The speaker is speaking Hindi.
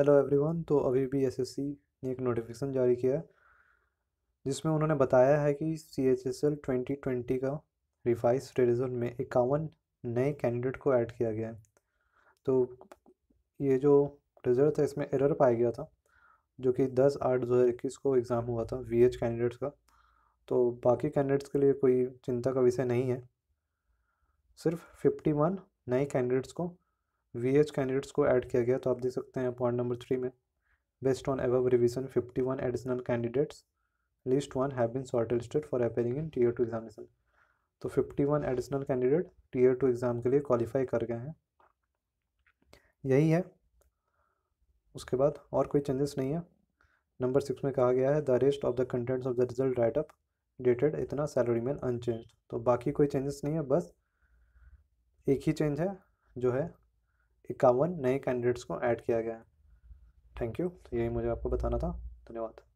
हेलो एवरीवन तो अभी भी एसएससी ने एक नोटिफिकेशन जारी किया है जिसमें उन्होंने बताया है कि C H S L twenty twenty का रिफाइज रिजल्ट में इक्यावन नए कैंडिडेट को ऐड किया गया है तो ये जो रिजल्ट था इसमें एरर पाया गया था जो कि दस आठ दो हज़ार इक्कीस को एग्ज़ाम हुआ था वी एच कैंडिडेट्स का तो बाकी कैंडिडेट्स के लिए कोई चिंता का विषय नहीं है सिर्फ फिफ्टी वन नए कैंडिडेट्स को वी एच कैंडिडेट्स को ऐड किया गया तो आप देख सकते हैं पॉइंट नंबर थ्री में based on ever revision fifty one additional candidates list one have been shortlisted for appearing in tier two examination तो fifty one additional candidate tier two exam के लिए क्वालिफाई कर गए हैं यही है उसके बाद और कोई चेंजेस नहीं है नंबर सिक्स में कहा गया है the rest of the contents of the result right updated इतना सैलरी मैन अनचेंज तो बाकी कोई चेंजेस नहीं है बस एक ही चेंज है जो है इक्यावन नए कैंडिडेट्स को ऐड किया गया है थैंक यू यही मुझे आपको बताना था धन्यवाद